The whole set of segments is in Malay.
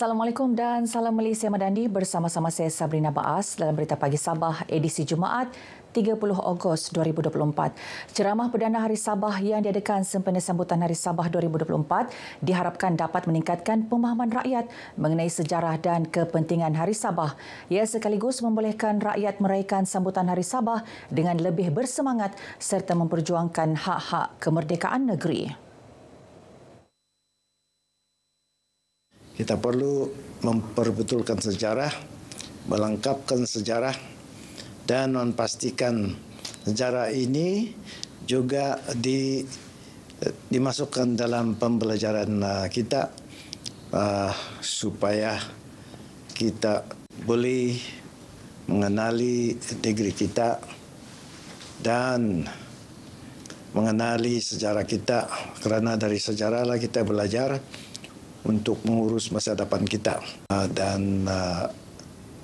Assalamualaikum dan salam Malaysia Madani bersama-sama saya Sabrina Baas dalam Berita Pagi Sabah edisi Jumaat 30 Ogos 2024. Ceramah Perdana Hari Sabah yang diadakan sempena sambutan Hari Sabah 2024 diharapkan dapat meningkatkan pemahaman rakyat mengenai sejarah dan kepentingan Hari Sabah. Ia sekaligus membolehkan rakyat meraihkan sambutan Hari Sabah dengan lebih bersemangat serta memperjuangkan hak-hak kemerdekaan negeri. Kita perlu memperbetulkan sejarah, melengkapkan sejarah, dan memastikan sejarah ini juga di, eh, dimasukkan dalam pembelajaran eh, kita uh, supaya kita boleh mengenali negeri kita dan mengenali sejarah kita karena dari sejarahlah kita belajar untuk mengurus masa depan kita ah, dan ah,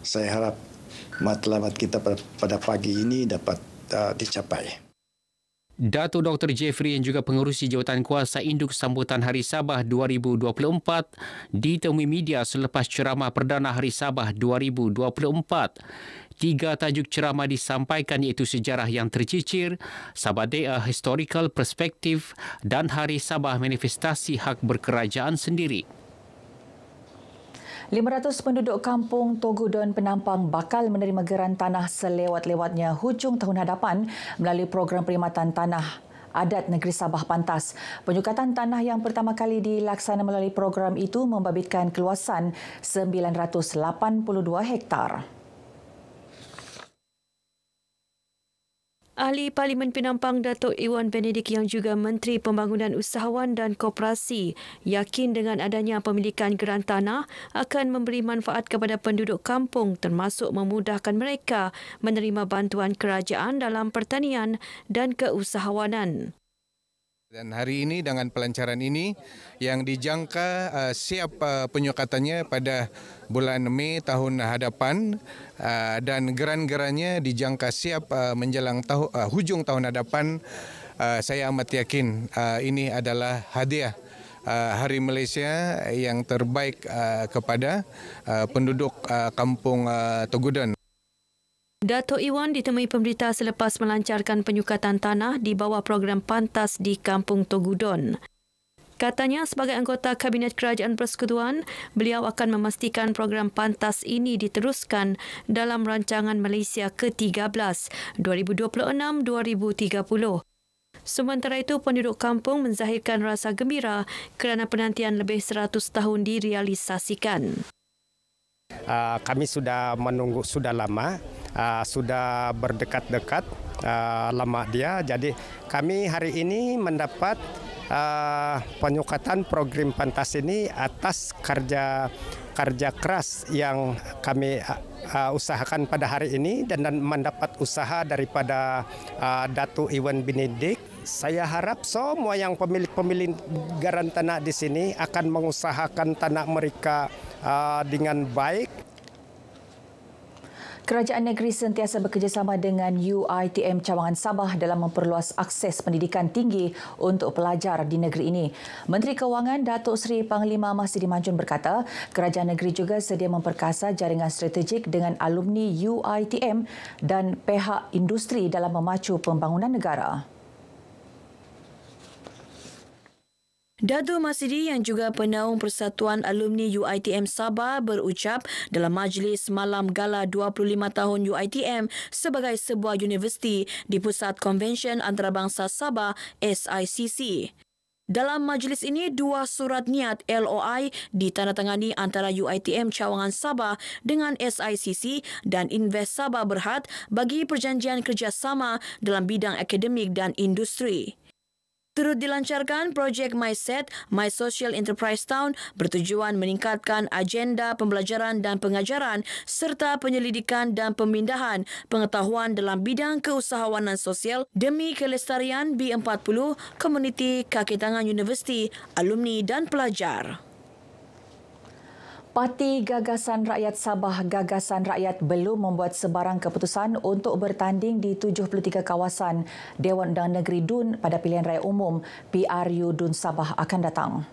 saya harap matlamat kita pada pagi ini dapat ah, dicapai. Dato Dr. Jeffrey yang juga pengurusi jawatan kuasa Induk Sambutan Hari Sabah 2024 ditemui media selepas ceramah Perdana Hari Sabah 2024. Tiga tajuk ceramah disampaikan iaitu sejarah yang tercicir, Sabah Day a Historical Perspective dan Hari Sabah Manifestasi Hak Berkerajaan sendiri. 500 penduduk kampung Togudon Penampang bakal menerima geran tanah selewat-lewatnya hujung tahun hadapan melalui program perkhidmatan tanah adat negeri Sabah Pantas. Penyukatan tanah yang pertama kali dilaksana melalui program itu membabitkan keluasan 982 hektar. Ahli Parlimen Pinampang Datuk Iwan Benedik yang juga Menteri Pembangunan Usahawan dan Koperasi yakin dengan adanya pemilikan geran tanah akan memberi manfaat kepada penduduk kampung termasuk memudahkan mereka menerima bantuan kerajaan dalam pertanian dan keusahawanan. Dan hari ini dengan pelancaran ini yang dijangka uh, siap uh, eh, penyekatannya pada bulan Mei tahun hadapan uh, dan geran-gerannya dijangka siap uh, menjelang tahu, uh, hujung tahun hadapan uh, saya amat yakin uh, ini adalah hadiah. Hari Malaysia yang terbaik kepada penduduk kampung Togudan. Datuk Iwan ditemui pemerintah selepas melancarkan penyukatan tanah di bawah program Pantas di Kampung Togudon. Katanya sebagai anggota Kabinet Kerajaan Persekutuan, beliau akan memastikan program Pantas ini diteruskan dalam rancangan Malaysia ke-13 2026-2030. Sementara itu, penduduk kampung menzahirkan rasa gembira kerana penantian lebih 100 tahun direalisasikan. Ah, kami sudah menunggu sudah lama uh, sudah berdekat-dekat uh, ah, lemah dia. Jadi kami hari ini mendapat uh, ah, penyukatan program Pantas ini atas kerja kerja keras yang kami uh, usahakan pada hari ini dan, mendapat usaha daripada uh, Datu Iwan Benedik. Saya harap semua yang pemilik-pemilik garan tanah di sini akan mengusahakan tanah mereka uh, dengan baik Kerajaan negeri sentiasa bekerjasama dengan UiTM Cawangan Sabah dalam memperluas akses pendidikan tinggi untuk pelajar di negeri ini. Menteri Kewangan Datuk Seri Panglima masih Manjun berkata, kerajaan negeri juga sedia memperkasa jaringan strategik dengan alumni UiTM dan pihak industri dalam memacu pembangunan negara. Dato Masidi yang juga penaung Persatuan Alumni UiTM Sabah berucap dalam majlis malam gala 25 tahun UiTM sebagai sebuah universiti di Pusat Konvensyen Antarabangsa Sabah SICC. Dalam majlis ini, dua surat niat LOI ditandatangani antara UITM Cawangan Sabah dengan SICC dan Invest Sabah Berhad bagi perjanjian kerjasama dalam bidang akademik dan industri. Turut dilancarkan projek MySet, My Social Enterprise Town bertujuan meningkatkan agenda pembelajaran dan pengajaran serta penyelidikan dan pemindahan pengetahuan dalam bidang keusahawanan sosial demi kelestarian B40 komuniti kaki tangan universiti, alumni dan pelajar. Parti Gagasan Rakyat Sabah Gagasan Rakyat belum membuat sebarang keputusan untuk bertanding di 73 kawasan Dewan Undang Negeri DUN pada pilihan raya umum PRU DUN Sabah akan datang.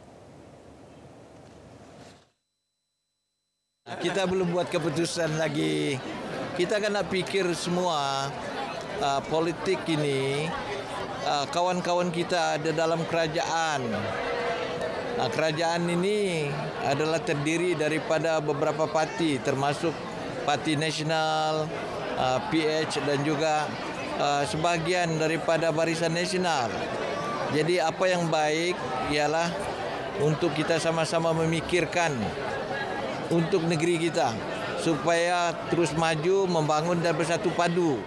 Kita belum buat keputusan lagi. Kita kena fikir semua uh, politik ini uh, kawan-kawan kita ada dalam kerajaan. Nah, kerajaan ini adalah terdiri daripada beberapa parti termasuk Parti Nasional, uh, PH dan juga uh, sebagian daripada Barisan Nasional. Jadi apa yang baik ialah untuk kita sama-sama memikirkan untuk negeri kita supaya terus maju, membangun dan bersatu padu.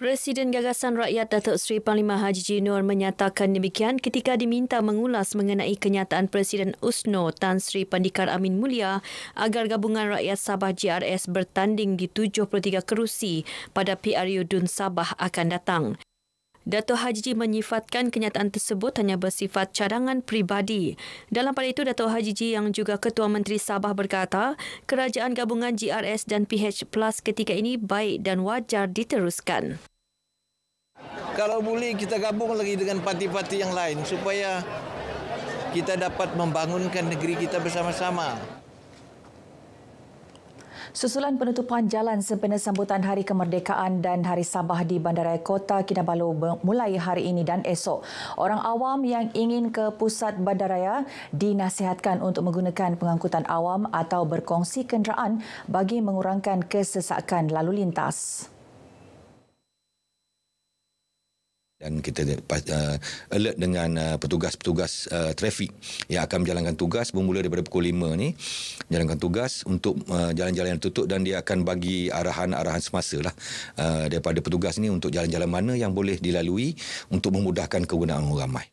Presiden Gagasan Rakyat Datuk Seri Panglima Haji Jinur menyatakan demikian ketika diminta mengulas mengenai kenyataan Presiden USNO Tan Sri Pandikar Amin Mulia agar Gabungan Rakyat Sabah GRS bertanding di 73 kerusi pada PRU Dun Sabah akan datang. Dato' Haji menyifatkan kenyataan tersebut hanya bersifat cadangan pribadi. Dalam pada itu, Dato' Haji yang juga Ketua Menteri Sabah berkata, kerajaan gabungan GRS dan PH Plus ketika ini baik dan wajar diteruskan. Kalau boleh kita gabung lagi dengan parti-parti yang lain supaya kita dapat membangunkan negeri kita bersama-sama. Susulan penutupan jalan sempena sambutan Hari Kemerdekaan dan Hari Sabah di Bandaraya Kota Kinabalu mulai hari ini dan esok. Orang awam yang ingin ke pusat bandaraya dinasihatkan untuk menggunakan pengangkutan awam atau berkongsi kenderaan bagi mengurangkan kesesakan lalu lintas. dan kita uh, alert dengan uh, petugas-petugas uh, trafik yang akan menjalankan tugas bermula daripada pukul 5 ni menjalankan tugas untuk uh, jalan-jalan yang tutup dan dia akan bagi arahan-arahan semasa lah uh, daripada petugas ni untuk jalan-jalan mana yang boleh dilalui untuk memudahkan kegunaan orang ramai.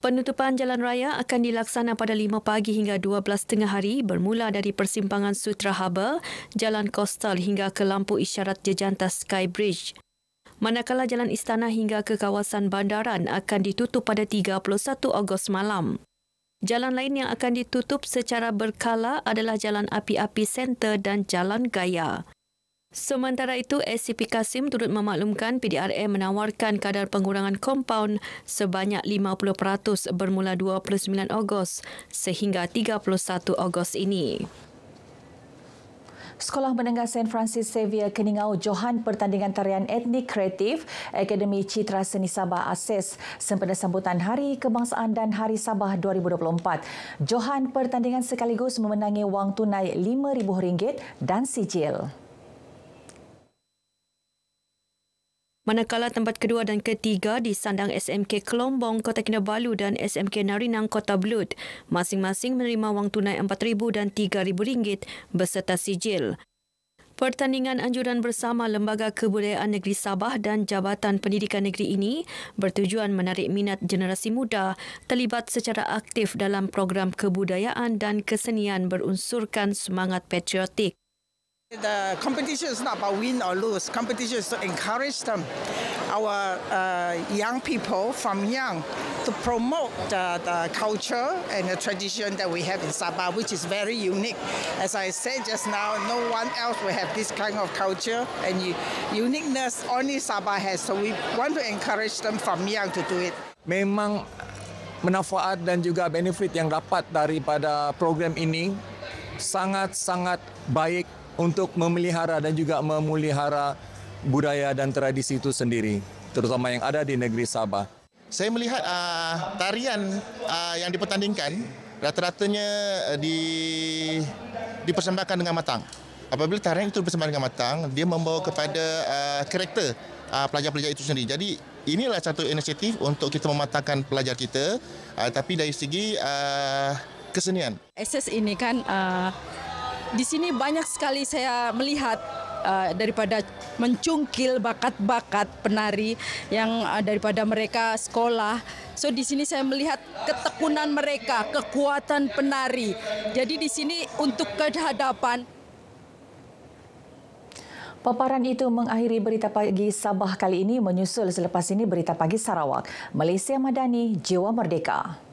Penutupan jalan raya akan dilaksana pada 5 pagi hingga 12 tengah hari bermula dari persimpangan Sutra Harbour, Jalan Kostal hingga ke lampu isyarat jejantas Skybridge manakala jalan istana hingga ke kawasan bandaran akan ditutup pada 31 Ogos malam. Jalan lain yang akan ditutup secara berkala adalah Jalan Api-Api Center dan Jalan Gaya. Sementara itu, SCP Kasim turut memaklumkan PDRM menawarkan kadar pengurangan kompaun sebanyak 50% bermula 29 Ogos sehingga 31 Ogos ini. Sekolah Menengah St. Francis Xavier Keningau Johan Pertandingan Tarian Etnik Kreatif Akademi Citra Seni Sabah ASES sempena sambutan Hari Kebangsaan dan Hari Sabah 2024. Johan Pertandingan sekaligus memenangi wang tunai RM5,000 dan sijil. Manakala tempat kedua dan ketiga di sandang SMK Kelombong, Kota Kinabalu dan SMK Narinang, Kota Belud. Masing-masing menerima wang tunai RM4,000 dan RM3,000 beserta sijil. Pertandingan anjuran bersama Lembaga Kebudayaan Negeri Sabah dan Jabatan Pendidikan Negeri ini bertujuan menarik minat generasi muda terlibat secara aktif dalam program kebudayaan dan kesenian berunsurkan semangat patriotik. The competition is not about win or lose. Competition is to encourage them, our uh, young people from young, to promote the, the, culture and the tradition that we have in Sabah, which is very unique. As I said just now, no one else will have this kind of culture and uniqueness only Sabah has. So we want to encourage them from young to do it. Memang manfaat dan juga benefit yang dapat daripada program ini sangat-sangat baik untuk memelihara dan juga memulihara budaya dan tradisi itu sendiri, terutama yang ada di negeri Sabah. Saya melihat uh, tarian uh, yang dipertandingkan rata-ratanya uh, di, dipersembahkan dengan matang. Apabila tarian itu dipersembahkan dengan matang, dia membawa kepada uh, karakter uh, pelajar-pelajar itu sendiri. Jadi inilah satu inisiatif untuk kita mematangkan pelajar kita, uh, tapi dari segi uh, kesenian. SS ini kan uh, di sini banyak sekali saya melihat uh, daripada mencungkil bakat-bakat penari yang uh, daripada mereka sekolah. So di sini saya melihat ketekunan mereka, kekuatan penari. Jadi di sini untuk kehadapan Paparan itu mengakhiri berita pagi Sabah kali ini menyusul selepas ini berita pagi Sarawak. Malaysia Madani, Jiwa Merdeka.